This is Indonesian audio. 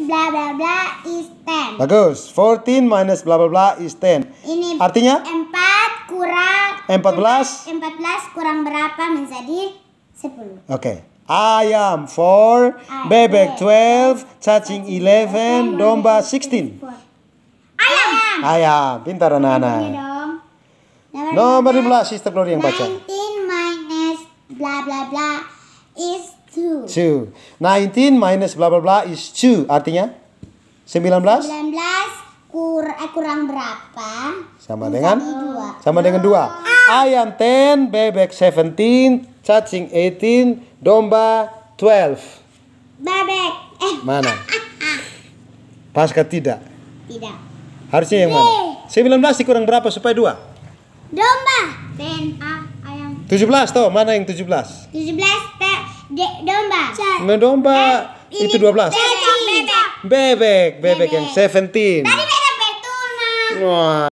Blah blah blah is 10. Bagus. 14 minus blah blah blah is 10. Ini artinya 4 kurang 14 14 kurang berapa menjadi 10. Oke. Okay. Ayam 4, bebek 12, cacing 11, domba 16. Ayam. Ayam. Pintar anak-anak. Nomor 15 Sister Gloria yang baca. 19 minus bla bla bla is Two. Two. minus bla bla bla is two. Artinya? Sembilan belas? kur eh, kurang berapa? Sama dengan? Dua. Sama dengan dua. Ah. Ayam ten, bebek seventeen, cacing eighteen, domba twelve. Bebek. Eh. Mana? Pasca tidak? Tidak. Harusnya yang mana? Sembilan belas dikurang berapa supaya dua? Domba. Ten. A. ayam. Tujuh toh? Mana yang tujuh belas? Tujuh belas Nggak domba. Eh, itu 12. Bebek. Bebek, bebek, bebek yang 17. Tadi bebek betul, Wah.